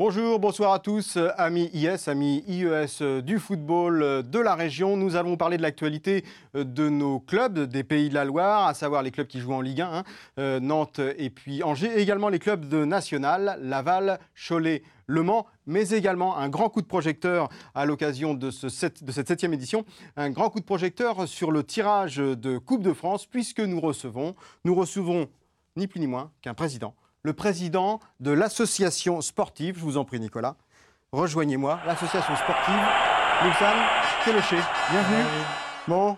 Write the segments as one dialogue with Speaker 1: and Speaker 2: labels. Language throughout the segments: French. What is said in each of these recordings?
Speaker 1: Bonjour, bonsoir à tous, euh, amis IS, amis IES euh, du football euh, de la région. Nous allons parler de l'actualité de nos clubs des Pays de la Loire, à savoir les clubs qui jouent en Ligue 1, hein, Nantes et puis Angers, et également les clubs de National, Laval, Cholet, le Mans, mais également un grand coup de projecteur à l'occasion de, de cette septième édition, un grand coup de projecteur sur le tirage de Coupe de France, puisque nous recevons, nous recevons ni plus ni moins qu'un président le président de l'association sportive. Je vous en prie, Nicolas. Rejoignez-moi, l'association sportive Mulsanne-Téloché. Bienvenue. Bon,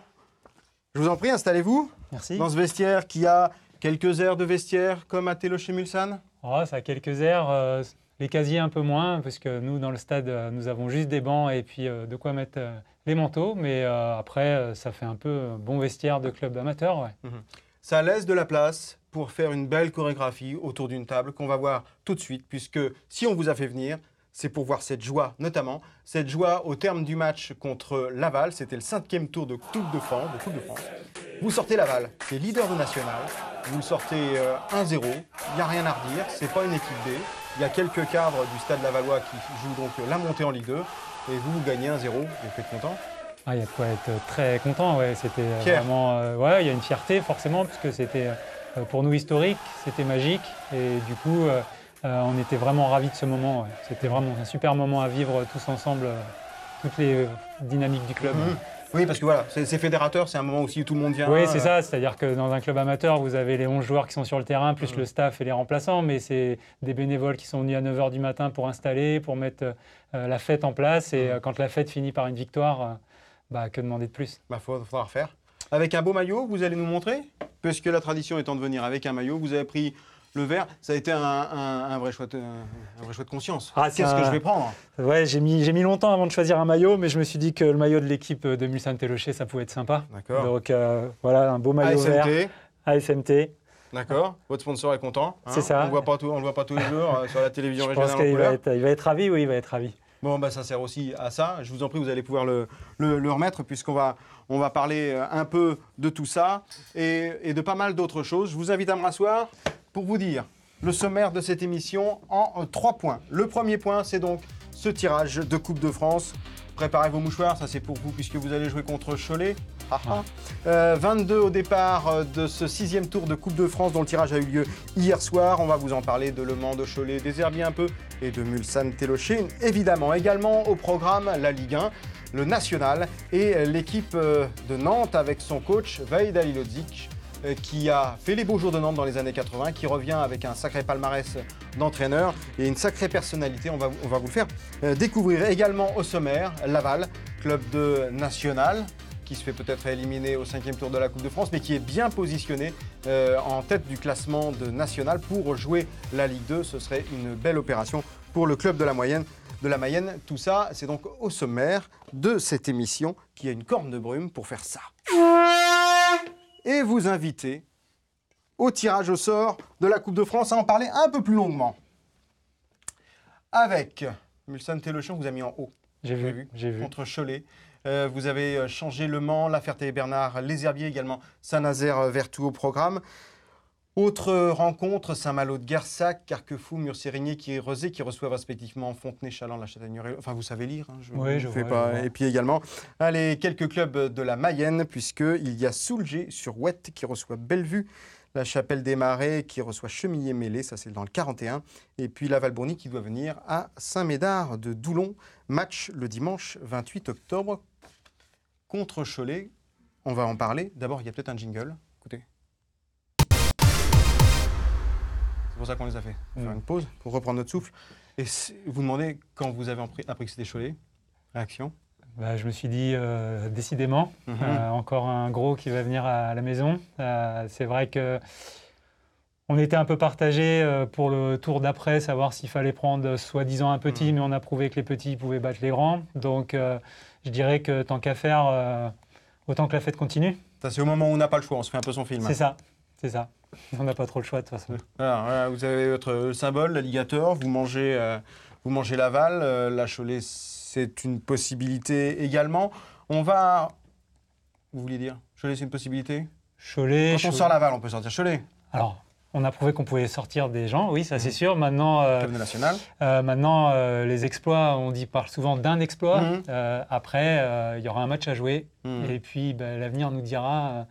Speaker 1: je vous en prie, installez-vous. Merci. Dans ce vestiaire qui a quelques airs de vestiaire, comme à Téloché Mulsan
Speaker 2: oh, Ça a quelques airs, euh, les casiers un peu moins, parce que nous, dans le stade, euh, nous avons juste des bancs et puis euh, de quoi mettre les manteaux. Mais après, ça fait un peu bon vestiaire
Speaker 1: de club amateur. Mhm. Ça laisse de la place pour faire une belle chorégraphie autour d'une table qu'on va voir tout de suite, puisque si on vous a fait venir, c'est pour voir cette joie notamment, cette joie au terme du match contre Laval, c'était le cinquième tour de Coupe de France. De coupe de France. Vous sortez Laval, qui est leader de national, vous le sortez 1-0, euh, il n'y a rien à redire, c'est pas une équipe B, il y a quelques cadres du stade Lavalois qui jouent donc la montée en Ligue 2, et vous, vous gagnez 1-0, vous êtes content
Speaker 2: ah, il y a de quoi être très content, ouais. C'était euh, vraiment. Euh, ouais, il y a une fierté, forcément, puisque c'était euh, pour nous historique, c'était magique et du coup euh, euh, on était vraiment ravis de ce moment. C'était vraiment un super moment à vivre tous ensemble, toutes les dynamiques du club. Mhm.
Speaker 1: Oui, parce que voilà, c'est fédérateur, c'est un moment aussi où tout le monde vient. Oui, c'est ça,
Speaker 2: c'est-à-dire que dans un club amateur, vous avez les 11 joueurs qui sont sur le terrain, plus mhm. le staff et les remplaçants, mais c'est des bénévoles qui sont venus à 9h du matin pour installer, pour mettre la fête en place, et mhm. quand la fête finit par une victoire, bah, que demander de plus Il bah, faudra refaire.
Speaker 1: Avec un beau maillot, vous allez nous montrer puisque la tradition étant de venir avec un maillot, vous avez pris le vert, ça a été un, vrai, choix de, vrai, choix de, conscience. Ah, Qu'est-ce que je vais prendre
Speaker 2: Ouais, j'ai mis, mis, longtemps avant de choisir un maillot, mais je me suis dit que le maillot de l'équipe de Mulsanne Télocher, ça pouvait être sympa. D'accord. Donc euh, voilà, un beau maillot ASMT. vert. ASMT.
Speaker 1: D'accord. Votre sponsor est content. Hein. C'est ça. On ne le voit pas tous les jours euh, sur la télévision régionale. Pense qu'il va,
Speaker 2: il va être ravi, oui, il va être ravi.
Speaker 1: Bon, bah, ça sert aussi à ça. Je vous en prie, vous allez pouvoir le, le, le remettre, puisqu'on va, on va parler euh, un peu de tout ça et, de pas mal d'autres choses. Je vous invite à me rasseoir pour vous dire le sommaire de cette émission en euh, trois points. Le premier point, c'est donc ce tirage de Coupe de France. Préparez vos mouchoirs, ça c'est pour vous puisque vous allez jouer contre Cholet. 22 ah, ah. ah. euh, au départ de ce sixième tour de Coupe de France dont le tirage a eu lieu hier soir. On va vous en parler de Le Mans, de Cholet, des Herbiers un peu et de Mulsanne télochine Évidemment, également au programme la Ligue 1 le national. Et l'équipe euh, de Nantes avec son coach Veid Alilodzic euh, qui a fait les beaux jours de Nantes dans les années 80, qui revient avec un sacré palmarès d'entraîneur et une sacrée personnalité. On va, vous le faire euh, découvrir également au sommaire Laval, club de national qui se fait peut-être éliminer au cinquième tour de la Coupe de France, mais qui est bien positionné en tête du classement de national pour jouer la Ligue 2. Ce serait une belle opération pour le club de la moyenne de la Mayenne. Tout ça, c'est donc au sommaire de cette émission qui a une corne de brume pour faire ça. Et vous invitez au tirage au sort de la Coupe de France à en parler un peu plus longuement. Avec Mulsan Téléchon, vous avez mis en haut. J'ai vu, j'ai vu. Contre Cholet. Euh, vous avez euh, changé Le Mans, La Ferté-Bernard, Les Herbiers également, Saint-Nazaire, euh, Vertu au programme. Autre rencontre, saint malo de Gersac, Carquefou, Murcie-Rigné, qui rosé, qui reçoivent respectivement Fontenay, Chaland, La Châtaigneraie. Enfin, vous savez lire, hein, je ne fais pas. et puis également, allez, quelques clubs de la Mayenne, puisqu'il y a Soulgé sur Ouette qui reçoit Bellevue. La Chapelle des Marais qui reçoit Chemillé Mêlé, ça c'est dans le 41. Et puis la Val-Bourny qui doit venir à Saint-Médard de Doulon. Match le dimanche 28 octobre contre Cholet. On va en parler. D'abord, il y a peut-être un jingle. pour ça qu'on les a fait. Faire une pause pour reprendre notre souffle. Et vous demandez, quand vous avez appris que c'était Cholet, réaction
Speaker 2: bah, je me suis dit, euh, décidément, mhm. euh, encore un gros qui va venir à, la maison. Euh, c'est vrai que on était un peu partagé pour le tour d'après, savoir s'il fallait prendre soi-disant un petit, mais mhm. on a prouvé que les petits pouvaient battre les grands. Donc, je dirais que tant qu'à faire, autant que la fête continue.
Speaker 1: C'est au moment où on n'a pas le choix, on se fait un peu son film. C'est ça,
Speaker 2: c'est ça. On n'a pas trop le choix de toute façon.
Speaker 1: Alors, vous avez votre symbole, l'alligator, vous mangez, euh, vous mangez Laval, euh, la Cholet, c'est une possibilité également. On va. Vous voulez dire Cholet, c'est une possibilité
Speaker 2: Cholet. Quand on sort Laval, on
Speaker 1: peut sortir Cholet.
Speaker 2: Alors, on a prouvé qu'on pouvait sortir des gens, oui, ça c'est mmh. sûr. Maintenant, euh, national. Euh, maintenant les exploits, on dit, parle souvent d'un exploit. Mmh. après, il y aura un match à jouer. Mmh. Et puis, ben, l'avenir nous dira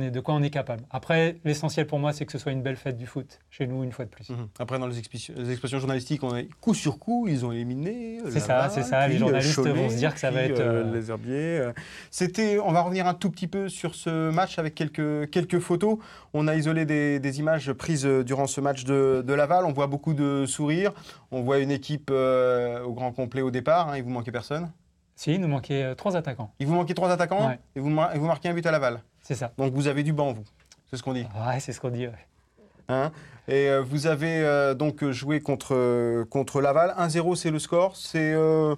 Speaker 2: est, de quoi on est capable. Après, l'essentiel pour moi, c'est que ce soit une belle fête du foot chez nous, une fois de plus. Mhm.
Speaker 1: Après, dans les, expressions, journalistiques, on est coup sur coup, ils ont éliminé. Euh, c'est ça, c'est ça. Les euh, journalistes vont se dire que ça va être. Euh, les herbiers. C'était, on va revenir un tout petit peu sur ce match avec quelques, quelques photos. On a isolé des, images prises durant ce match de, de, Laval. On voit beaucoup de sourires. On voit une équipe au grand complet au départ. Il hein. il vous manquait personne
Speaker 2: si, il nous manquait trois attaquants.
Speaker 1: Il vous manquait trois attaquants et, vous et vous marquez un but à Laval c'est ça. Donc vous avez du banc, vous. C'est ce qu'on dit. Ouais, c'est ce qu'on dit. Hein et euh, vous avez euh, donc euh, joué contre, contre Laval. 1-0, c'est le score. C'est, vous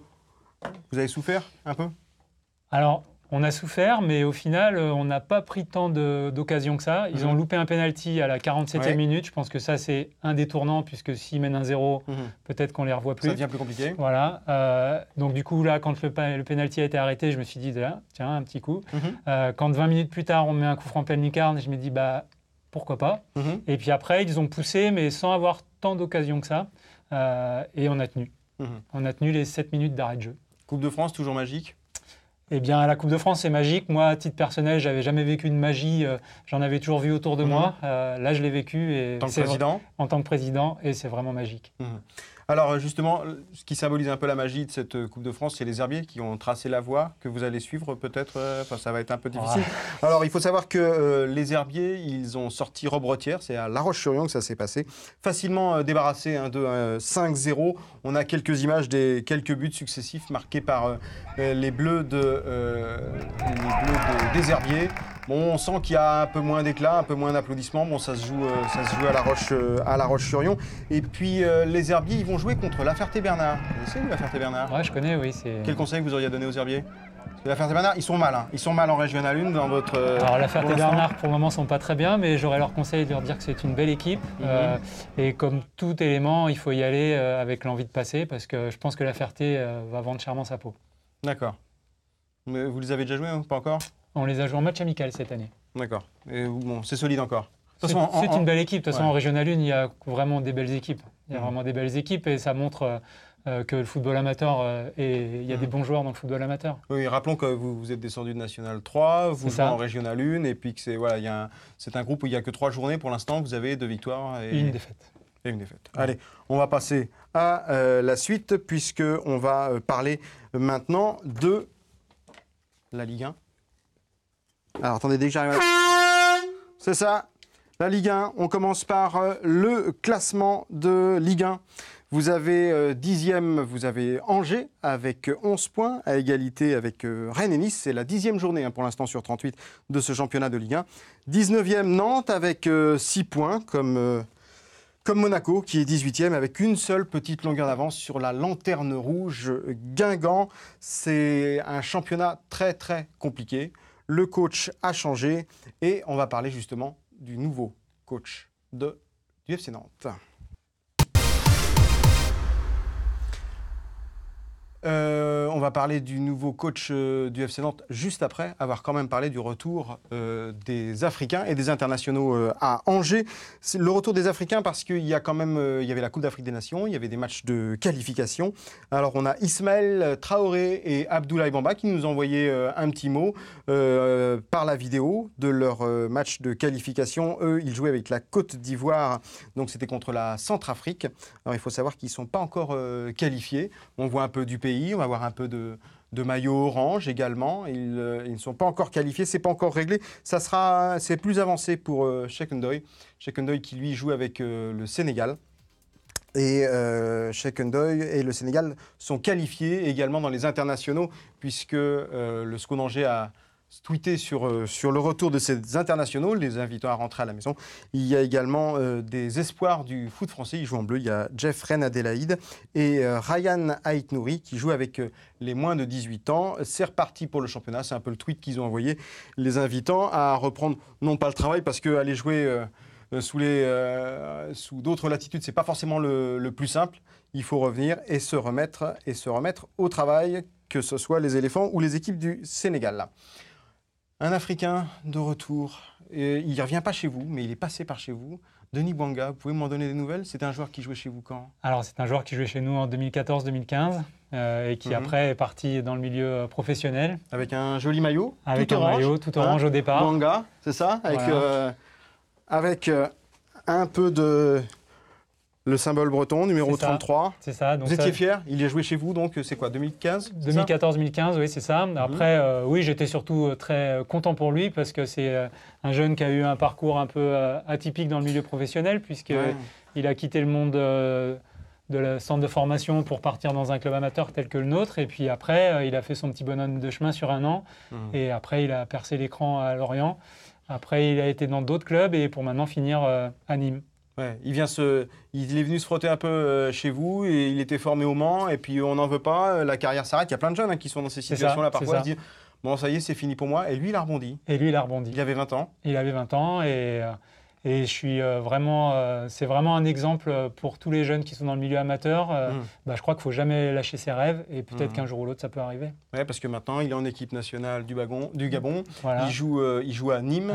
Speaker 1: avez souffert
Speaker 2: un peu Alors, on a souffert, mais au final, euh, on n'a pas pris tant d'occasions que ça. Ils mhm. ont loupé un penalty à la 47e minute. Je pense que ça, c'est un détournant, puisque s'ils mènent un zéro, mhm. peut-être qu'on les revoit plus. Ça devient plus compliqué. Voilà. Euh, donc, du coup, là, quand le, le penalty a été arrêté, je me suis dit, là, tiens, un petit coup. Mhm. Euh, quand 20 minutes plus tard, on met un coup franc pleine licarne, je me dis, bah, pourquoi pas. Et puis après, ils ont poussé, mais sans avoir tant d'occasions que ça. et on a tenu. On a tenu les 7 minutes d'arrêt de jeu. Coupe de France, toujours magique eh bien, la Coupe de France, c'est magique. Moi, à titre personnel, j'avais jamais vécu une magie. Euh, j'en avais toujours vu autour de mhm. moi.
Speaker 1: Euh, là, je l'ai vécu. Et en tant que président
Speaker 2: En tant que président,
Speaker 1: et c'est vraiment magique. Mhm. Alors euh, justement, ce qui symbolise un peu la magie de cette euh, Coupe de France, c'est les herbiers qui ont tracé la voie que vous allez suivre peut-être. Euh, ça va être un peu difficile. Alors il faut savoir que les herbiers, ils ont sorti Robretière, c'est à La Roche-sur-Yon que ça s'est passé. Facilement débarrassé hein, de 5-0. On a quelques images des quelques buts successifs marqués par les bleus, les des herbiers. Bon, on sent qu'il y a un peu moins d'éclat, un peu moins d'applaudissements. Bon, ça se joue, euh, ça se joue à la Roche, euh, sur Yon. Et puis euh, les herbiers, ils vont jouer contre La Ferté-Bernard. Vous connaissez La Ferté-Bernard Ouais, je connais, oui. C'est... Quel conseil vous auriez donné aux herbiers La Ferté-Bernard, ils sont mal. Hein. Ils sont mal en régional 1 dans votre. Alors La Ferté-Bernard,
Speaker 2: pour le moment, sont pas très bien, mais j'aurais leur conseil de leur dire que c'est une belle équipe. Mhm. et comme tout élément, il faut y aller avec l'envie de passer, parce que je pense que La Ferté va vendre chèrement sa peau.
Speaker 1: D'accord. Mais vous les avez déjà joués, ou hein, pas encore
Speaker 2: on les a joués en match amical cette année.
Speaker 1: D'accord. bon, c'est solide encore. C'est une belle équipe. De toute façon, en
Speaker 2: Régional 1, il y a vraiment des belles équipes. Il y a mm. vraiment des belles équipes et ça montre euh, euh, que le football amateur, euh, il y a des mm. bons joueurs dans le football amateur.
Speaker 1: Oui, rappelons que vous, êtes descendu de National 3, vous jouez en Régional 1, et puis que c'est un groupe où il n'y a que trois journées pour l'instant. Vous avez deux victoires et une défaite. Et une défaite. Allez, on va passer à la suite, puisque on va parler maintenant de la Ligue 1. Alors attendez, dès que j'arrive à... C'est ça, la Ligue 1. On commence par euh, le classement de Ligue 1. Vous avez euh, dixième, vous avez Angers avec 11 euh, points à égalité avec Rennes et Nice. C'est la dixième journée hein, pour l'instant sur 38 de ce championnat de Ligue 1. 19e Nantes avec 6 points comme, comme Monaco qui est 18e avec une seule petite longueur d'avance sur la lanterne rouge Guingamp. C'est un championnat très très compliqué. Le coach a changé et on va parler justement du nouveau coach de, du FC Nantes. Euh, on va parler du nouveau coach euh, du FC Nantes juste après avoir quand même parlé du retour euh, des Africains et des internationaux à Angers. le retour des Africains parce qu'il y a quand même il y avait la Coupe d'Afrique des Nations, il y avait des matchs de qualification. Alors on a Ismaël Traoré et Abdoulaye Bamba qui nous ont envoyé un petit mot par la vidéo de leur match de qualification. Eux, ils jouaient avec la Côte d'Ivoire, donc c'était contre la Centrafrique. Alors il faut savoir qu'ils ne sont pas encore qualifiés. On voit un peu du pays on va avoir un peu de, maillot orange également. Euh, ils, ne sont pas encore qualifiés, c'est pas encore réglé. Ça sera, c'est plus avancé pour euh, Shekendoy. qui lui joue avec euh, le Sénégal. Et euh, et le Sénégal sont qualifiés également dans les internationaux puisque euh, le d'Angers a tweeté sur, euh, sur le retour de ces internationaux, les invitant à rentrer à la maison. Il y a également euh, des espoirs du foot français, ils jouent en bleu. Il y a Jeff rennes Adelaide et euh, Ryan Aitnouri qui joue avec les moins de 18 ans. C'est reparti pour le championnat, c'est un peu le tweet qu'ils ont envoyé, les invitant à reprendre, non pas le travail, parce qu'aller jouer sous, les, sous d'autres latitudes, c'est pas forcément le, plus simple. Il faut revenir et se remettre, et se remettre au travail, que ce soit les éléphants ou les équipes du Sénégal. Un Africain de retour. il ne revient pas chez vous, mais il est passé par chez vous. Denis Bouanga, vous pouvez m'en donner des nouvelles C'est un joueur qui jouait chez vous quand
Speaker 2: Alors, c'est un joueur qui jouait chez nous en 2014-2015 euh, et qui mhm. après est parti dans le milieu euh, professionnel.
Speaker 1: Avec un joli maillot
Speaker 2: Avec un maillot tout orange hein au départ. Bouanga,
Speaker 1: c'est ça Avec, euh, avec un peu de le symbole breton, numéro 33. C'est ça. vous étiez fier Il a joué chez vous, donc c'est quoi, 2015
Speaker 2: 2014-2015, oui, c'est ça. Après, mmh. euh, oui, j'étais surtout euh, très euh, content pour lui parce que c'est un jeune qui a eu un parcours un peu atypique dans le milieu professionnel, puisqu'il a quitté le monde de la centre de formation pour partir dans un club amateur tel que le nôtre. Et puis après, il a fait son petit bonhomme de chemin sur un an. Mmh. Et après, il a percé l'écran à Lorient. Après, il a été dans d'autres clubs et pour maintenant finir à Nîmes
Speaker 1: il vient se, il est venu se frotter un peu euh, chez vous et il était formé au Mans et puis on n'en veut pas, euh, la carrière s'arrête. Il y a plein de jeunes hein, qui sont dans ces situations-là parfois. Ils disent bon ça y est c'est fini pour moi et lui il a rebondi. Et lui il a rebondi. Il avait 20 ans.
Speaker 2: Il avait 20 ans et euh, et je suis euh, vraiment, euh, c'est vraiment un exemple pour tous les jeunes qui sont dans le milieu amateur. Euh, mm. Bah, je crois qu'il faut jamais lâcher ses rêves et peut-être mm. qu'un jour ou l'autre ça peut arriver.
Speaker 1: Ouais, parce que maintenant il est en équipe nationale du, du Gabon. Il joue, il joue à Nîmes,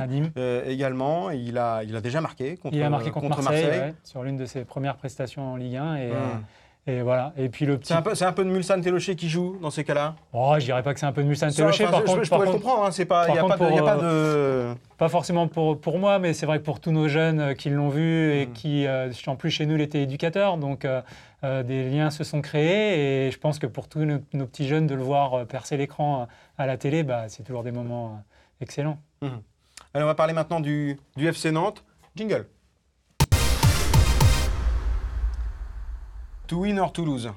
Speaker 1: également. il a, il a déjà marqué contre. a marqué contre, Marseille,
Speaker 2: sur l'une de ses premières prestations en Ligue 1 et. Mm. Et voilà. Et puis le petit. C'est un, peu,
Speaker 1: un peu de Mulsanne Téloché qui joue dans ces cas-là
Speaker 2: Oh, ne dirais pas que c'est un peu de Mulsanne Téloché, par contre, je, pourrais comprendre, hein, c'est pas. Il n'y a, pas, de, euh, pas forcément pour, pour moi, mais c'est vrai que pour tous nos jeunes euh, qui l'ont vu et hmm. qui, euh, en plus chez nous, l'étaient éducateurs, donc des liens se sont créés. Et je pense que pour tous nos, petits jeunes, de le voir percer l'écran à la télé, bah, c'est toujours des moments excellents.
Speaker 1: Hmm. Alors, on va parler maintenant du, du FC Nantes. Jingle. To win or to lose.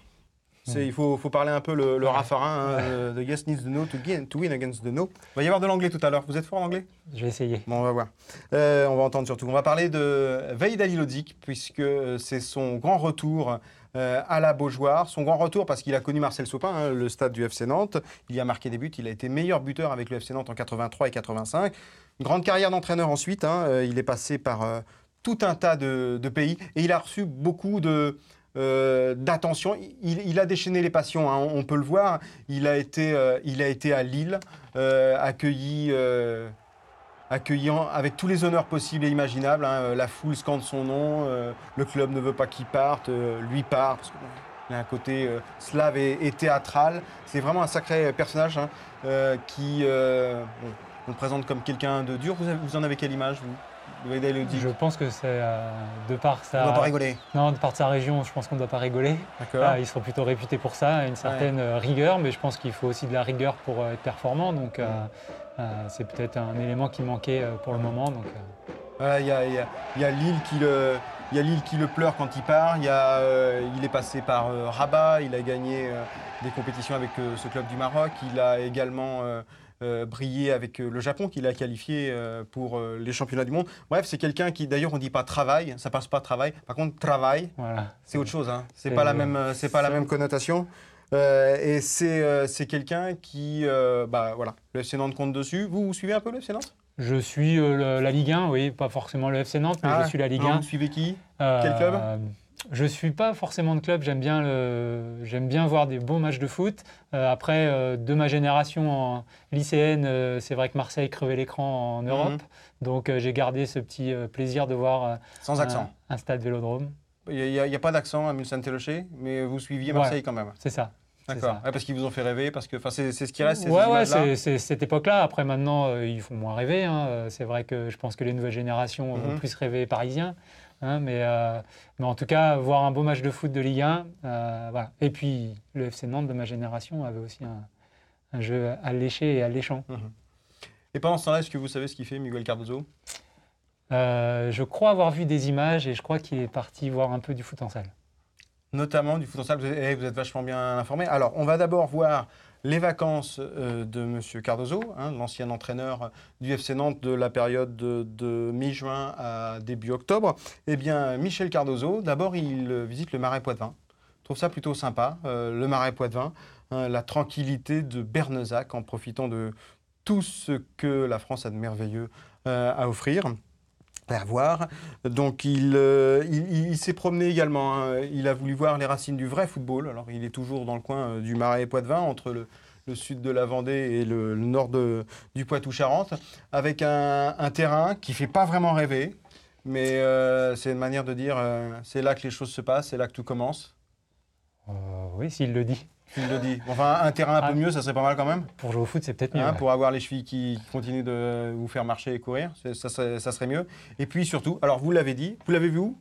Speaker 1: Hmm. il faut, parler un peu le, le Raffarin, hein, euh, The yes needs the no to, gain, to, win against the no. Il va y avoir de l'anglais tout à l'heure. Vous êtes fort en anglais Je vais essayer. Bon, on va voir. Euh, on va entendre surtout. On va parler de Veille Lodic, puisque euh, c'est son grand retour à la Beaujoire. Son grand retour, parce qu'il a connu Marcel Sopin, hein, le stade du FC Nantes. Il y a marqué des buts. Il a été meilleur buteur avec le FC Nantes en 83 et 85. grande carrière d'entraîneur ensuite. Hein. Il est passé par tout un tas de, de, pays et il a reçu beaucoup de euh, d'attention. Il, a déchaîné les passions, hein, on, peut le voir. Il a été, euh, il a été à Lille, euh, accueilli, avec tous les honneurs possibles et imaginables. Hein, la foule scande son nom, le club ne veut pas qu'il parte, lui part. Parce qu'il a un côté slave et, théâtral. C'est vraiment un sacré personnage hein, qui. on le présente comme quelqu'un de dur. Vous, vous en avez quelle image, vous je
Speaker 2: pense que c'est euh, de par sa. Non, de sa région, je pense qu'on ne doit pas rigoler. ils sont plutôt réputés pour ça, une certaine euh, rigueur, mais je pense qu'il faut aussi de la rigueur pour euh, être performant. Donc, c'est peut-être un élément qui manquait pour le moment.
Speaker 1: Donc. Il y, a, Lille qui le, pleure quand il part. Il, est passé par Rabat. Il a gagné des compétitions avec ce club du Maroc. Il a également euh, briller avec euh, le Japon qu'il a qualifié euh, pour les championnats du monde. Bref, c'est quelqu'un qui, d'ailleurs, on dit pas travail, ça passe pas travail. Par contre, travail, voilà. c'est autre chose. Hein. C'est pas la même, c'est pas la même connotation. et c'est quelqu'un qui, bah voilà, le FC Nantes compte dessus. Vous, vous suivez un peu le FC Nantes
Speaker 2: je suis la Ligue 1, oui, pas forcément le FC Nantes, mais ah je suis la Ligue 1. Vous
Speaker 1: suivez qui Quel club
Speaker 2: je ne suis pas forcément de club, j'aime bien, bien voir des bons matchs de foot. Euh, après, euh, de ma génération lycéenne, euh, c'est vrai que Marseille crevait l'écran en mhm. Europe. Donc j'ai gardé ce petit plaisir de voir Sans accent. Un, stade vélodrome.
Speaker 1: Il n'y a, pas d'accent à Mulsanne-Télocher, mais vous suiviez Marseille quand même. C'est ça. D'accord. parce qu'ils vous ont fait rêver, parce que c'est ce qui reste. Ouais, ouais, c'est
Speaker 2: cette époque-là. Après, maintenant, ils font moins rêver. Hein. C'est vrai que je pense que les nouvelles générations ont vont mhm. plus rêver parisiens. Hein, mais, euh, mais, en tout cas, voir un beau match de foot de Ligue 1, euh, Et puis, le FC Nantes de ma génération avait aussi un, jeu alléché et alléchant. Mhm.
Speaker 1: Et pendant ce temps-là, est-ce que vous savez ce qu'il fait, Miguel Cardozo
Speaker 2: euh, Je crois avoir vu des images et je crois qu'il est parti voir un peu du foot en salle.
Speaker 1: Notamment du foot en salle, vous eh, êtes vachement bien informé. Alors, on va d'abord voir les vacances euh, de M. Cardozo, hein, l'ancien entraîneur du FC Nantes de la période de, mi-juin à début octobre, eh bien, Michel Cardozo, d'abord, il visite le Marais Poitevin. Je trouve ça plutôt sympa, euh, le Marais Poitevin, hein, la tranquillité de Bernezac en profitant de tout ce que la France a de merveilleux euh, à offrir à Donc euh, il, il, s'est promené également. Hein. Il a voulu voir les racines du vrai football. Alors il est toujours dans le coin euh, du Marais Poitevin, entre le, sud de la Vendée et le, nord du Poitou-Charentes, avec un, terrain qui fait pas vraiment rêver, mais euh, c'est une manière de dire c'est là que les choses se passent, c'est là que tout commence.
Speaker 2: oui, s'il le dit
Speaker 1: le dis. Enfin, un terrain un peu ah. mieux, ça serait pas mal quand même.
Speaker 2: Pour jouer au foot, c'est peut-être mieux. Hein, pour
Speaker 1: avoir les chevilles qui, continuent de vous faire marcher et courir, ça, serait mieux. Et puis surtout, alors vous l'avez dit, vous l'avez vu où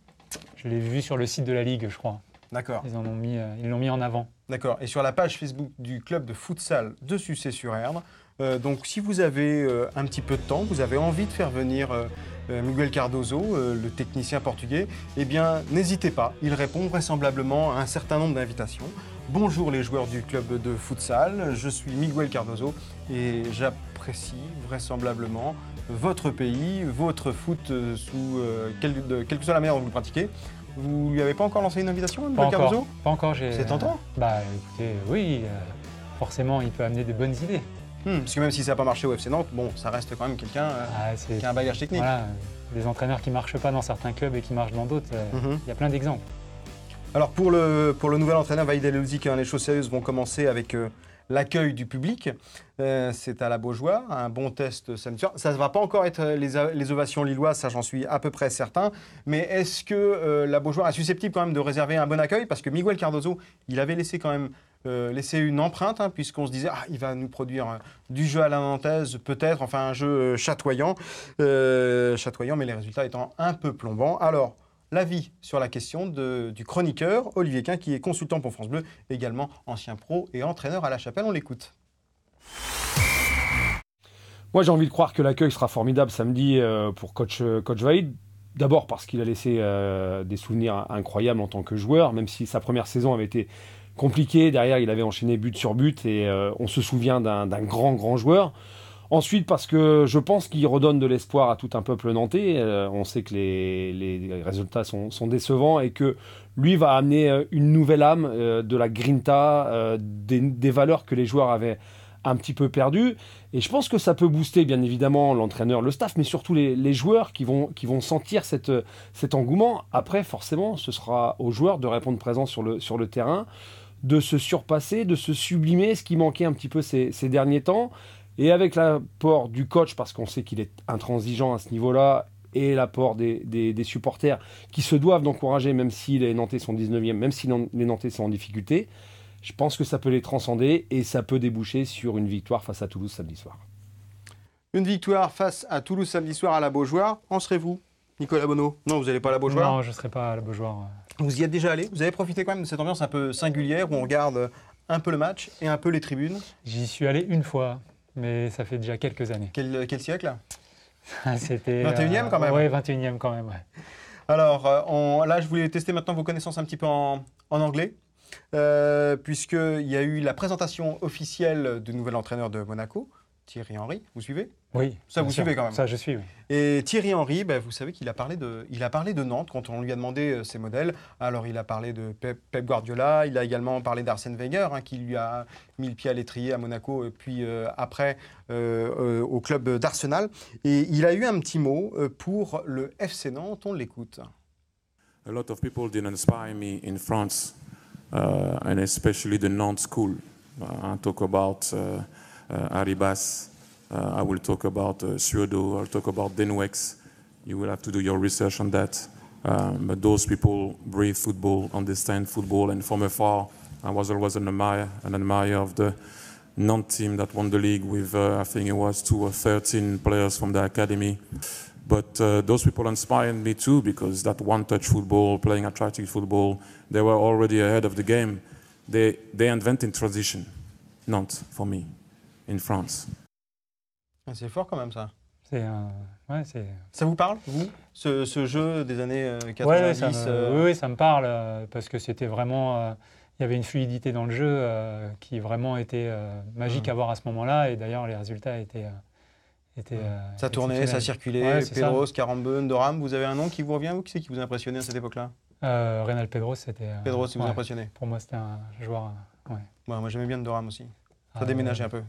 Speaker 1: Je l'ai vu sur le site de la Ligue, je crois. D'accord. Ils mis, euh, l'ont mis en avant. D'accord. Et sur la page Facebook du club de futsal de Sucé-sur-Erdre. Euh, donc, si vous avez euh, un petit peu de temps, vous avez envie de faire venir euh, Miguel Cardozo, euh, le technicien portugais, eh bien, n'hésitez pas, il répond vraisemblablement à un certain nombre d'invitations. Bonjour les joueurs du club de futsal, je suis Miguel Cardozo et j'apprécie vraisemblablement votre pays, votre foot, euh, sous, quelle, que soit la manière dont vous le pratiquez. Vous lui avez pas encore lancé une invitation, Miguel Cardozo Pas encore, j'ai. C'est tentant Bah écoutez, oui, forcément il peut amener de bonnes idées. Hmm, parce que même si ça n'a pas marché au FC Nantes, bon, ça reste quand même quelqu'un qui a un bagage technique. Voilà,
Speaker 2: des entraîneurs qui ne marchent pas dans certains clubs et qui marchent dans d'autres, euh, mhm. il y a plein d'exemples.
Speaker 1: Alors pour le, pour le nouvel entraîneur, Vaïd Elouzi, hein, les choses sérieuses vont commencer avec euh, l'accueil du public. Euh, c'est à la Beaujoire, un bon test samedi Ça ne va pas encore être les, les ovations lilloises, ça j'en suis à peu près certain. Mais est-ce que la Beaujoire est susceptible quand même de réserver un bon accueil Parce que Miguel Cardozo, il avait laissé quand même euh, laisser une empreinte, hein, puisqu'on se disait, ah, il va nous produire euh, du jeu à la nantaise, peut-être, enfin un jeu euh, chatoyant, chatoyant, mais les résultats étant un peu plombants. Alors, l'avis sur la question du chroniqueur Olivier Quin, qui est consultant pour France Bleu, également ancien pro et entraîneur à la chapelle, on l'écoute.
Speaker 3: Moi, j'ai envie de croire que l'accueil sera formidable samedi pour coach, coach Vaïd. D'abord parce qu'il a laissé des souvenirs incroyables en tant que joueur, même si sa première saison avait été compliqué. Derrière, il avait enchaîné but sur but et euh, on se souvient d'un grand, grand joueur. Ensuite, parce que je pense qu'il redonne de l'espoir à tout un peuple nantais. Euh, on sait que les, les résultats sont, sont, décevants et que lui va amener euh, une nouvelle âme, de la grinta, des, valeurs que les joueurs avaient un petit peu perdues. Et je pense que ça peut booster, bien évidemment, l'entraîneur, le staff, mais surtout les, les, joueurs qui vont, qui vont sentir cette, cet engouement. Après, forcément, ce sera aux joueurs de répondre présent sur le, sur le terrain de se surpasser, de se sublimer, ce qui manquait un petit peu ces, derniers temps. Et avec l'apport du coach, parce qu'on sait qu'il est intransigeant à ce niveau-là, et l'apport des, supporters qui se doivent d'encourager, même si les Nantais sont 19e, même si les Nantais sont en difficulté, je pense que ça peut les transcender et ça peut déboucher sur une victoire face à Toulouse samedi soir.
Speaker 1: Une victoire face à Toulouse samedi soir à la Beaujoire, en serez-vous Nicolas Bonneau Non, vous n'allez pas à la Beaujoire Non, je ne serai pas à la Beaujoire. Vous y êtes déjà allé Vous avez profité quand même de cette ambiance un peu singulière où on regarde un peu le match et un peu les tribunes J'y
Speaker 2: suis allé une fois, mais ça fait déjà quelques années. Quel, euh, siècle ah, C'était. 21e quand même Oui, 21e quand même,
Speaker 1: Alors, euh, on, là, je voulais tester maintenant vos connaissances un petit peu en, anglais. Euh, puisqu'il y a eu la présentation officielle du nouvel entraîneur de Monaco, Thierry Henry. Vous suivez Oui. Ça, vous suivez quand même Ça, je suis. Et Thierry Henry, ben, vous savez qu'il a, parlé de, il a parlé de Nantes quand on lui a demandé euh, ses modèles. Alors, il a parlé de Pep, Guardiola, il a également parlé d'Arsène Wenger, hein, qui lui a mis le pied à l'étrier à Monaco, et puis euh, après euh, au club d'Arsenal. Et il a eu un petit mot pour le FC Nantes. On l'écoute.
Speaker 4: A lot of people inspire France, uh, and especially Nantes school. Uh, I talk uh, Uh, Aribas. Uh, I will talk about uh, I'll talk about Denuex. You will have to do your research on that. Um, but those people breathe football, understand football, and from afar, I was always an admirer, an admirer of the non-team that won the league with, uh, I think it was two or 13 players from the academy. But uh, those people inspired me too because that one-touch football, playing attractive football, they were already ahead of the game. They, they invented transition, not for me. France.
Speaker 1: Ah, c'est fort quand même ça.
Speaker 2: Un...
Speaker 1: ça vous parle, vous, ce, jeu des années 90 euh, ça me... Euh oui, ça
Speaker 2: me parle, euh, parce que c'était vraiment... Il y avait une fluidité dans le jeu qui vraiment était magique hmm. à voir à ce moment-là, et d'ailleurs les résultats étaient... Hmm. ça tournait, ça circulait, ouais, Pedros,
Speaker 1: Doram, vous avez un nom qui vous revient ou qui c'est qui vous impressionnait à cette époque-là
Speaker 2: euh, pedro Pedros, c'était... Pedros, qui vous impressionné.
Speaker 1: Pour moi, c'était un joueur... moi, j'aimais bien Doram aussi. Ça euh, déménagé un peu.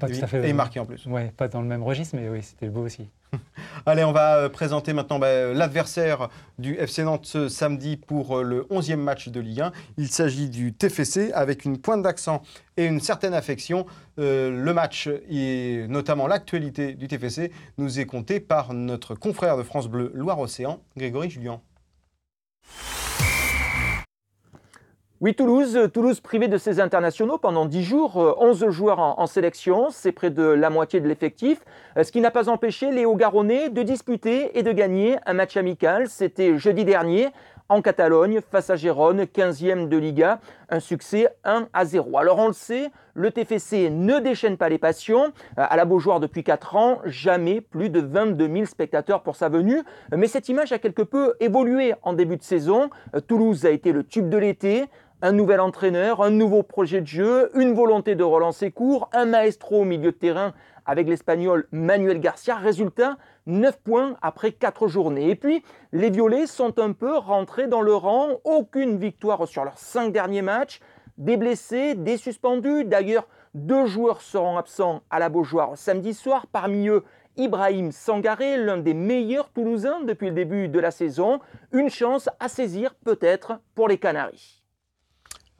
Speaker 1: et, marqué
Speaker 2: en plus. Ouais, pas dans le même registre, mais oui, c'était beau aussi.
Speaker 1: Allez, on va euh, présenter maintenant bah, l'adversaire du FC Nantes ce samedi pour euh, le 11e match de Ligue 1. Il s'agit du TFC avec une pointe d'accent et une certaine affection. le match et notamment l'actualité du TFC nous est compté par notre confrère de France
Speaker 4: Bleu Loire-Océan, Grégory Julien. Oui, Toulouse, Toulouse privée de ses internationaux pendant 10 jours, 11 euh, joueurs en, sélection, c'est près de la moitié de l'effectif, euh, ce qui n'a pas empêché les hauts de disputer et de gagner un match amical, c'était jeudi dernier en Catalogne face à Gérone, 15e de Liga, un succès 1 à 0. Alors on le sait, le TFC ne déchaîne pas les passions. Euh, à la Beaujoire depuis 4 ans, jamais plus de 22 000 spectateurs pour sa venue. Mais cette image a quelque peu évolué en début de saison. Toulouse a été le tube de l'été un nouvel entraîneur, un nouveau projet de jeu, une volonté de relancer court, un maestro au milieu de terrain avec l'Espagnol Manuel Garcia. Résultat, 9 points après 4 journées. Et puis, les Violets sont un peu rentrés dans le rang. Aucune victoire sur leurs 5 derniers matchs. Des blessés, des suspendus. D'ailleurs, deux joueurs seront absents à la Beaujoire samedi soir. Parmi eux, Ibrahim Sangaré, l'un des meilleurs Toulousains depuis le début de la saison. Une chance à saisir peut-être pour les Canaries.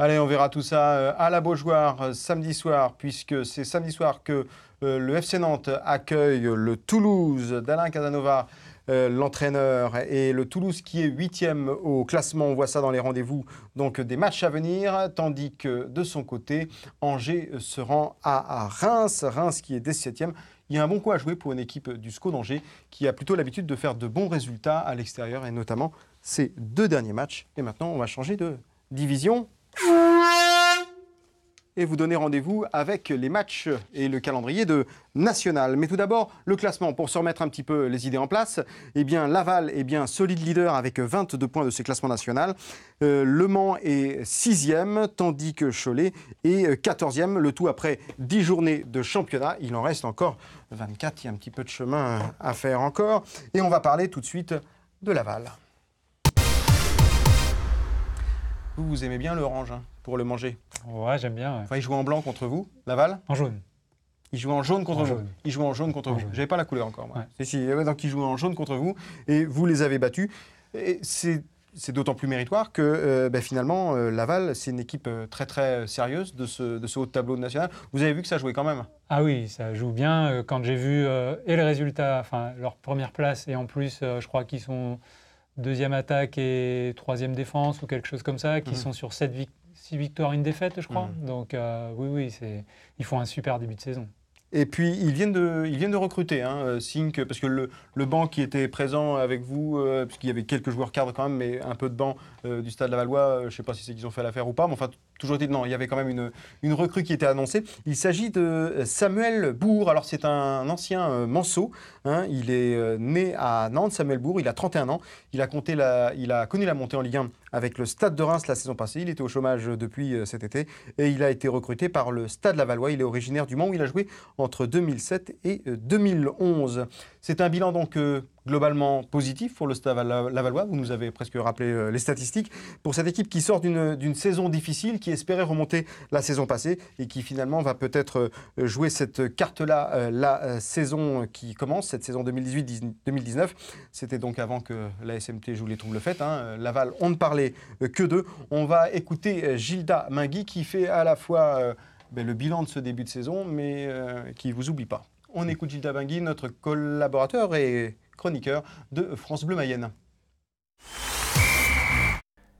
Speaker 1: Allez, on verra tout ça euh, à la Beaujoire euh, samedi soir, puisque c'est samedi soir que euh, le FC Nantes accueille le Toulouse d'Alain Casanova. l'entraîneur et le Toulouse qui est huitième au classement. On voit ça dans les rendez-vous donc des matchs à venir, tandis que de son côté, Angers se rend à, Reims, Reims qui est 17e. Il y a un bon coup à jouer pour une équipe du SCO d'Angers qui a plutôt l'habitude de faire de bons résultats à l'extérieur et notamment ces deux derniers matchs. Et maintenant, on va changer de division et vous donnez rendez-vous avec les matchs et le calendrier de National. Mais tout d'abord, le classement pour se remettre un petit peu les idées en place. Eh bien, Laval est bien solide leader avec 22 points de ce classement national. Euh, le Mans est 6e, tandis que Cholet est 14e. Le tout après 10 journées de championnat. Il en reste encore 24. Il y a un petit peu de chemin à faire encore. Et on va parler tout de suite de Laval. Vous, vous aimez bien l'orange hein, pour le manger Ouais, j'aime bien. Ouais. Enfin, il joue en blanc contre vous, Laval En jaune. Il jouent en jaune contre vous. Jaune. Il en jaune contre vous. vous. J'avais pas la couleur encore. Moi. Eh donc il joue en jaune contre vous et vous les avez battus. C'est d'autant plus méritoire que euh, bah, finalement, euh, Laval, c'est une équipe euh, très très sérieuse de ce, de ce haut tableau national. Vous avez vu que ça jouait quand même Ah
Speaker 2: oui, ça joue bien. Quand j'ai vu et le résultat, enfin leur première place, et en plus, je crois qu'ils sont deuxième attaque et troisième défense ou quelque chose comme ça, qui mhm. sont sur 7 victoires 6 victoires, une défaite, je crois. Mhm. Donc euh, oui, oui, ils font un super début de saison.
Speaker 1: Et puis, ils viennent de, ils viennent de recruter, hein, euh, Sink, parce que le, banc qui était présent avec vous, euh, parce puisqu'il y avait quelques joueurs cadres quand même, mais un peu de banc du Stade de la valois je ne sais pas si c'est qu'ils ont fait l'affaire ou pas, mais enfin, Toujours dit, non, il y avait quand même une, recrue qui était annoncée. Il s'agit de euh, Samuel Bourg. Alors, c'est un ancien euh, manceau. Hein. Il est euh, né à Nantes, Samuel Bourg. Il a 31 ans. Il a, compté il a connu la montée en Ligue 1 avec le Stade de Reims la saison passée. Il était au chômage depuis cet été et il a été recruté par le Stade Lavallois. Il est originaire du Mans où il a joué entre 2007 et 2011. C'est un bilan donc euh, globalement positif pour le Stade Lavallois. Vous nous avez presque rappelé euh, les statistiques. Pour cette équipe qui sort d'une saison difficile, qui espérait remonter la saison passée et qui finalement va peut-être euh, jouer cette carte-là la saison qui commence, cette saison 2018-2019. C'était donc avant que la SMT joue les troubles fêtes. Hein. Laval, on ne parlait que d'eux. On va écouter Gilda Mingui qui fait à la fois ben, le bilan de ce début de saison mais qui ne vous oublie pas. On écoute Gilles Bingui, notre collaborateur et chroniqueur de
Speaker 5: France Bleu Mayenne.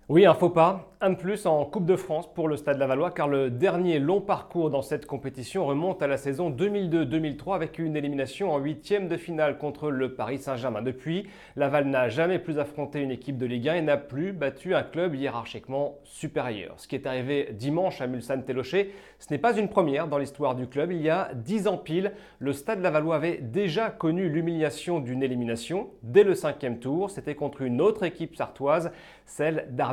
Speaker 5: Oui, un faux pas, un plus en Coupe de France pour le Stade Lavallois, car le dernier long parcours dans cette compétition remonte à la saison 2002-2003 avec une élimination en huitième de finale contre le Paris Saint-Germain. Depuis, Laval n'a jamais plus affronté une équipe de Ligue 1 et n'a plus battu un club hiérarchiquement supérieur. Ce qui est arrivé dimanche à Mulsanne-Télocher, ce n'est pas une première dans l'histoire du club. Il y a dix ans pile, le Stade Lavallois avait déjà connu l'humiliation d'une élimination dès le cinquième tour. C'était contre une autre équipe sartoise, celle d'Arles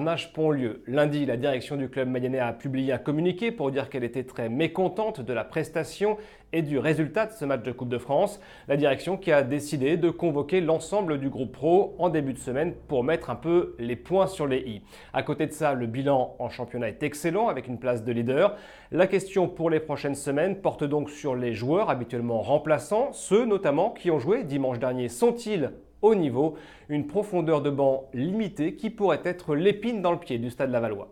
Speaker 5: lieu Lundi, la direction du club mayennais a publié un communiqué pour dire qu'elle était très mécontente de la prestation et du résultat de ce match de Coupe de France. La direction qui a décidé de convoquer l'ensemble du groupe pro en début de semaine pour mettre un peu les points sur les i. À côté de ça, le bilan en championnat est excellent avec une place de leader. La question pour les prochaines semaines porte donc sur les joueurs habituellement remplaçants. Ceux notamment qui ont joué dimanche dernier sont-ils au niveau, une profondeur de banc limitée qui pourrait être l'épine dans le pied du stade Lavallois.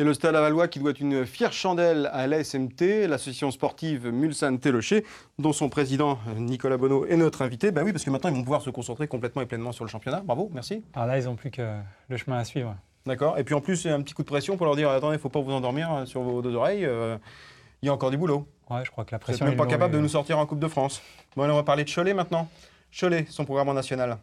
Speaker 1: Et le Stade Lavallois qui doit une fière chandelle à l'ASMT, l'association sportive Mulsanne Télocher, dont son président Nicolas Bonneau est notre invité. Ben oui, parce que maintenant ils vont pouvoir se concentrer complètement et pleinement sur le championnat. Bravo, merci.
Speaker 2: Alors ah, là, ils n'ont plus que le chemin à suivre.
Speaker 1: D'accord. Et puis en plus, un petit coup de pression pour leur dire attendez, il ne faut pas vous endormir euh, sur vos deux oreilles. Euh, il y a encore du boulot.
Speaker 2: Ouais, je crois que la pression. Vous n'êtes même pas capable de
Speaker 1: euh, nous sortir en Coupe de France. Bon, on va parler de Cholet maintenant. Cholet, son programme national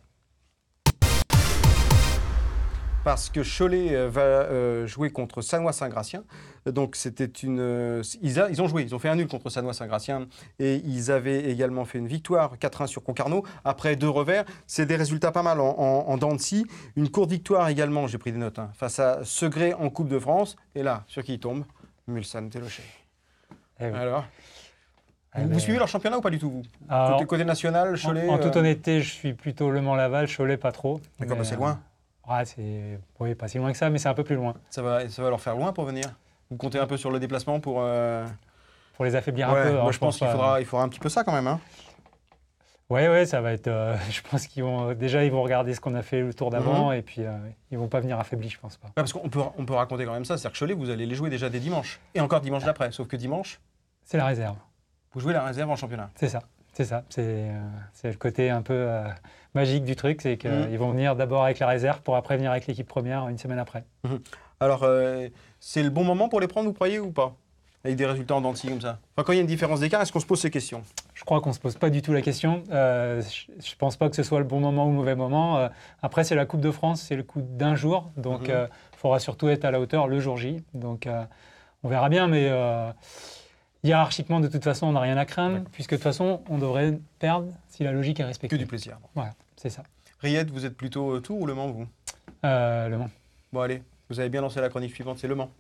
Speaker 1: parce que Cholet euh, va euh, jouer contre Sanois Saint-Gratien. Donc c'était une euh, ils, ont joué, ils ont fait un nul contre Sanois Saint-Gratien et ils avaient également fait une victoire 4-1 sur Concarneau après deux revers. C'est des résultats pas mal en, en, Une courte victoire également, j'ai pris des notes, hein, face à Segré en Coupe de France et là sur qui il tombe Mulsanne Telochet. Eh Alors ah, vous, ben. suivez leur championnat ou pas du tout, vous Alors, côté, national, Cholet En, toute euh,
Speaker 2: honnêteté, je suis plutôt Le Mans-Laval, Cholet pas trop. Bah, mais D'accord, c'est euh, loin
Speaker 1: c'est oui,
Speaker 2: pas si loin que ça, mais c'est un peu plus loin.
Speaker 1: Ça va, ça va leur faire loin pour venir Vous comptez un peu sur le déplacement pour. Euh, pour les affaiblir un peu hein, Moi, je pense, qu'il faudra, il faudra un petit peu ça quand même. Hein.
Speaker 2: Ouais, ouais, ça va être. je pense qu'ils vont. déjà, ils vont regarder ce qu'on a fait le tour d'avant mhm. et puis ils vont pas venir affaiblis, je pense pas.
Speaker 1: parce qu'on peut, on peut raconter quand même ça. C'est-à-dire que Cholet, vous allez les jouer déjà dès dimanche. Et encore dimanche d'après. Sauf que dimanche. C'est la réserve vous jouez la réserve en championnat.
Speaker 2: C'est ça. C'est ça, c'est euh, le côté un peu euh, magique du truc, c'est qu'ils mhm. vont venir d'abord avec la réserve pour après venir avec l'équipe première une semaine après.
Speaker 1: Mhm. Alors, euh, c'est le bon moment pour les prendre, vous croyez ou pas Avec des résultats en dentille comme ça enfin, Quand il y a une différence d'écart, est-ce qu'on se pose ces questions
Speaker 2: Je crois qu'on ne se pose pas du tout la question. je ne pense pas que ce soit le bon moment ou le mauvais moment. après, c'est la Coupe de France, c'est le coup d'un jour, donc il mhm. faudra surtout être à la hauteur le jour J. Donc, on verra bien, mais hiérarchiquement, de toute façon, on n'a rien à craindre, puisque de toute façon, on devrait perdre si la logique est respectée. Que du plaisir. Voilà, c'est ça.
Speaker 1: Riette, vous êtes plutôt euh, tout ou Le Mans, vous euh, Le Mans. Bon, allez, vous avez bien lancé la chronique suivante, c'est Le Mans.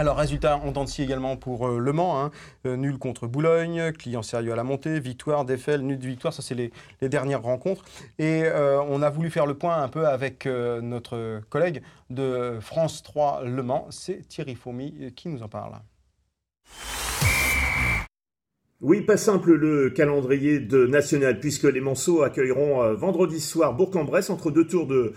Speaker 1: Alors, résultat en dentier également pour euh, Le Mans. Hein. Euh, nul contre Boulogne, client sérieux à la montée, victoire, défaite, nul de victoire. Ça, c'est les, dernières rencontres. Et euh, on a voulu faire le point un peu avec notre collègue de France 3 Le Mans. C'est Thierry Faumy qui nous en parle.
Speaker 6: Oui, pas simple le calendrier de national, puisque les Manceaux accueilleront euh, vendredi soir Bourg-en-Bresse entre deux tours de,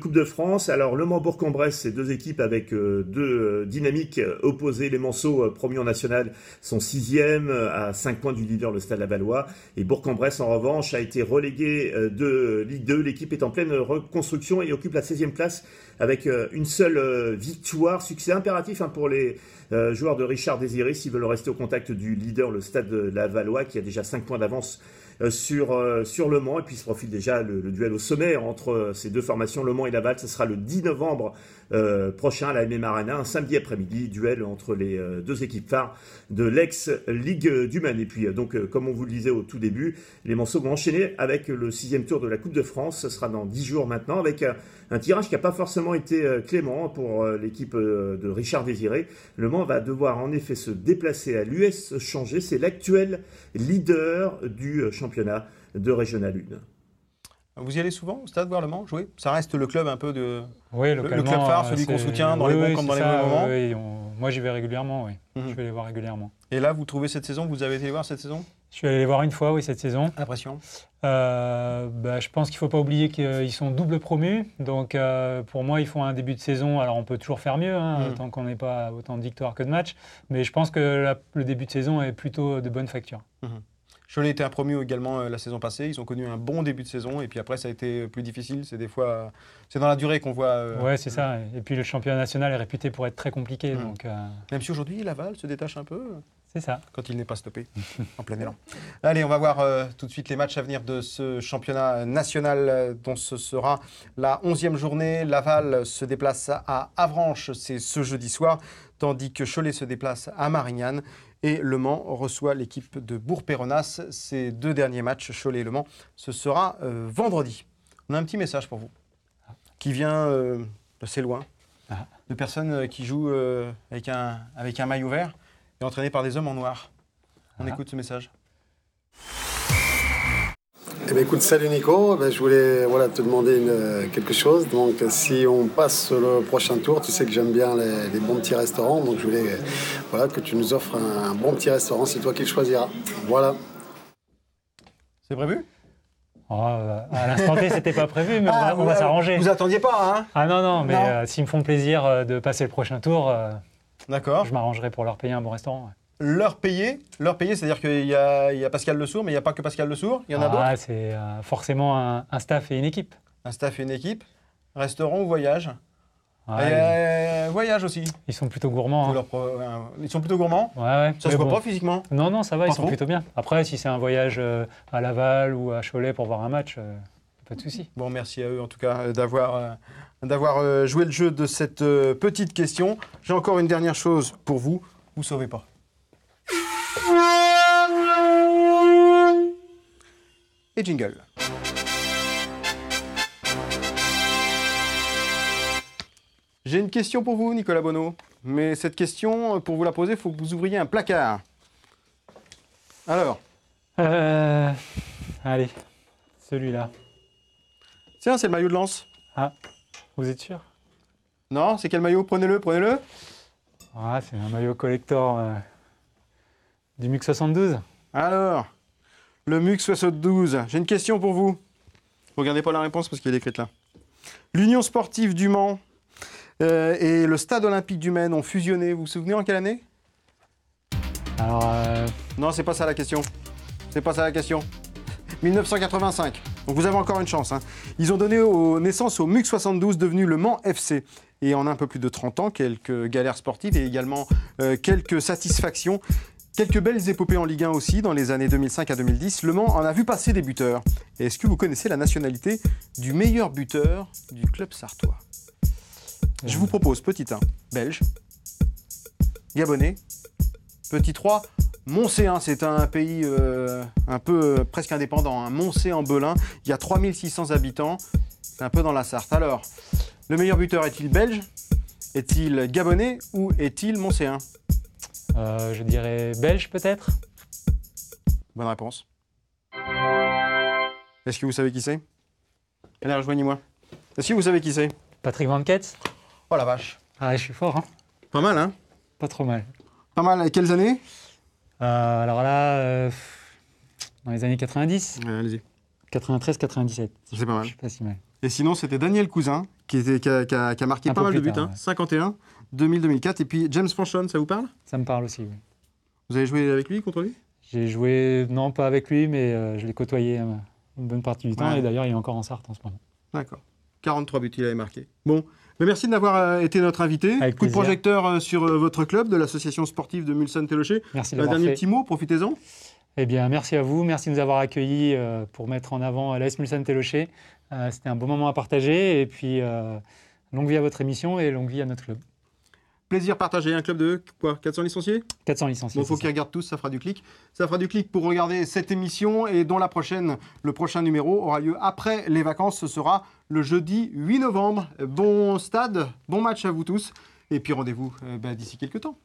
Speaker 6: Coupe de France. Alors, Le Mans-Bourg-en-Bresse, c'est deux équipes avec euh, deux euh, dynamiques opposées. Les Manceaux, premier en national, sont sixième à cinq points du leader, le Stade Lavallois. Et Bourg-en-Bresse, en revanche, a été relégué de Ligue 2. L'équipe est en pleine reconstruction et occupe la 16e place avec une seule victoire. Succès impératif hein, pour les joueurs de Richard Désiré s'ils veulent rester au contact du leader, le Stade de la Valois qui a déjà 5 points d'avance euh, euh, sur, Le Mans. Et puis se profile déjà le, duel au sommet entre euh, ces deux formations, Le Mans et Laval. Ce sera le 10 novembre prochain à la MMA Arena, un samedi après-midi, duel entre les deux équipes phares de l'ex-Ligue du Maine. Et puis donc, comme on vous le disait au tout début, les morceaux vont enchaîner avec le sixième tour de la Coupe de France. Ce sera dans dix jours maintenant avec un tirage qui n'a pas forcément été clément pour l'équipe de Richard Désiré. Le Mans va devoir en effet se déplacer à l'US Changer. C'est l'actuel leader du championnat championnat de Régional
Speaker 1: 1. Vous y allez souvent au stade voir le Mans jouer Ça reste le club un peu de. Oui, le, club phare, celui qu'on soutient dans les bons comme dans les mauvais moments.
Speaker 2: Oui, Moi, j'y vais régulièrement, oui. Mhm. Je vais les voir
Speaker 1: régulièrement. Et là, vous trouvez cette saison Vous avez été voir cette saison
Speaker 2: Je suis allé les voir une fois, oui, cette saison. Impression euh, bah, Je pense qu'il ne faut pas oublier qu'ils sont double promus. Donc, euh, pour moi, ils font un début de saison. Alors, on peut toujours faire mieux, hein, mhm. tant qu'on n'est pas autant de victoires que de matchs. Mais je pense que le début de saison est plutôt de bonne facture.
Speaker 1: Mhm. Cholet était un promu également euh, la saison passée. Ils ont connu un bon début de saison et puis après ça a été euh, plus difficile. C'est des fois, euh, c'est dans la durée qu'on voit. ouais, c'est ça.
Speaker 2: Et puis le championnat national est réputé pour être très compliqué. Hmm. Donc, Même si aujourd'hui
Speaker 1: Laval se détache un peu. C'est ça. Quand il n'est pas stoppé, en plein élan. Allez, on va voir tout de suite les matchs à venir de ce championnat national dont ce sera la 11e journée. Laval se déplace à Avranches, c'est ce jeudi soir, tandis que Cholet se déplace à Marignane et Le Mans reçoit l'équipe de Bourg-Péronas. Ces deux derniers matchs, Cholet et Le Mans, ce sera euh, vendredi. On a un petit message pour vous qui vient euh, de assez loin, ah. de personnes euh, qui jouent avec, un, avec un maillot vert et entraînées par des hommes en noir. On ah. écoute ce message.
Speaker 3: Eh ben, écoute, salut Nico. Eh ben, je voulais voilà, te demander euh, quelque chose. Donc, euh, si on passe le prochain tour, tu sais que j'aime bien les, bons petits restaurants. Donc, je voulais euh, voilà, que tu nous offres un, bon petit restaurant. C'est toi qui le choisiras. Voilà.
Speaker 1: C'est prévu
Speaker 2: ah, à l'instant T, c'était pas prévu, mais on va, ah, s'arranger. Vous
Speaker 1: attendiez pas, hein
Speaker 2: Ah non, non, mais s'ils me font plaisir de passer le prochain tour, D'accord. je m'arrangerai pour leur payer un bon restaurant
Speaker 1: leur payer, leur payer, c'est-à-dire qu'il y, a Pascal Le mais il n'y a pas que Pascal Le il y en a ah, d'autres
Speaker 2: C'est euh, forcément un, staff et une équipe. Un staff et une équipe,
Speaker 1: restaurant ou voyage
Speaker 2: ouais, ah,
Speaker 1: euh, Voyage aussi. Ils sont plutôt gourmands. Hein. Euh, ils sont plutôt gourmands
Speaker 2: Ça se voit pas physiquement Non, non, ça va, ils sont plutôt bien. Après, si c'est un voyage à Laval ou à
Speaker 1: Cholet pour voir un match, pas de souci. Bon, merci à eux en tout cas d'avoir d'avoir joué le jeu de cette petite question. J'ai encore une dernière chose pour vous, vous sauvez pas. Et jingle. J'ai une question pour vous, Nicolas Bonneau. Mais cette question, pour vous la poser, il faut que vous ouvriez un placard. Alors Euh. Allez, celui-là. Tiens, c'est le maillot de lance. Ah, vous êtes sûr Non, c'est quel maillot Prenez-le, prenez-le. Ah, c'est un maillot collector. Euh. Du muc 72 Alors, le muc 72, j'ai une question pour vous. Regardez pas la réponse parce qu'il est écrite là. L'Union sportive du Mans euh, et le Stade olympique du Maine ont fusionné. Vous vous souvenez en quelle année Alors. Euh... Non, c'est pas ça la question. C'est pas ça la question. 1985. Donc vous avez encore une chance. Hein. Ils ont donné naissance au MUC 72 devenu le Mans FC. Et en un peu plus de 30 ans, quelques galères sportives et également euh, quelques satisfactions. Quelques belles épopées en Ligue 1 aussi, dans les années 2005 à 2010, Le Mans en a vu passer des buteurs. Est-ce que vous connaissez la nationalité du meilleur buteur du club sartois Je vous propose petit 1, belge. Gabonais. Petit 3, Moncéen, c'est un pays euh, un peu euh, presque indépendant. Hein. en Belin, il y a 3600 habitants, c'est un peu dans la Sarthe. Alors, le meilleur buteur est-il belge Est-il gabonais ou est-il moncéen euh, je dirais belge peut-être Bonne réponse. Est-ce que vous savez qui c'est Allez, rejoignez-moi. Est-ce que vous savez qui c'est Patrick Van Oh la vache. Ah, je suis fort, hein Pas mal, hein Pas trop mal. Pas mal. Quelles années
Speaker 2: euh, Alors là, euh, dans les années 90. allez-y. 93-97.
Speaker 1: C'est pas mal. Et sinon, c'était Daniel Cousin qui, a, marqué pas mal de buts. Hein. 51. 2000-2004. Et puis James Fanchon, ça vous parle Ça me parle aussi, oui. Vous avez joué avec lui, contre lui
Speaker 2: J'ai joué, non pas avec lui, mais euh, je l'ai côtoyé euh,
Speaker 1: une bonne partie du temps. Et d'ailleurs, il est encore en Sarthe en ce moment. D'accord. 43 buts, il avait marqué. Bon, mais merci d'avoir euh, été notre invité. Avec Coup de projecteur sur votre club de l'association sportive de Mulsanne-Télocher. Merci d'avoir Un dernier petit mot, profitez-en.
Speaker 2: Eh bien, merci à vous, merci de nous avoir accueillis pour mettre en avant l'AS Mulsanne-Télocher. C'était un bon moment à partager et puis longue vie à
Speaker 1: votre émission et longue vie à notre club. Plaisir partagé, un club de quoi 400 licenciés 400 licenciés. Il faut qu'ils regardent tous, ça fera du clic. Ça fera du clic pour regarder cette émission et dont la prochaine, le prochain numéro aura lieu après les vacances. Ce sera le jeudi 8 novembre. Bon stade, bon match à vous tous. Et puis rendez-vous euh, bah, d'ici quelques temps.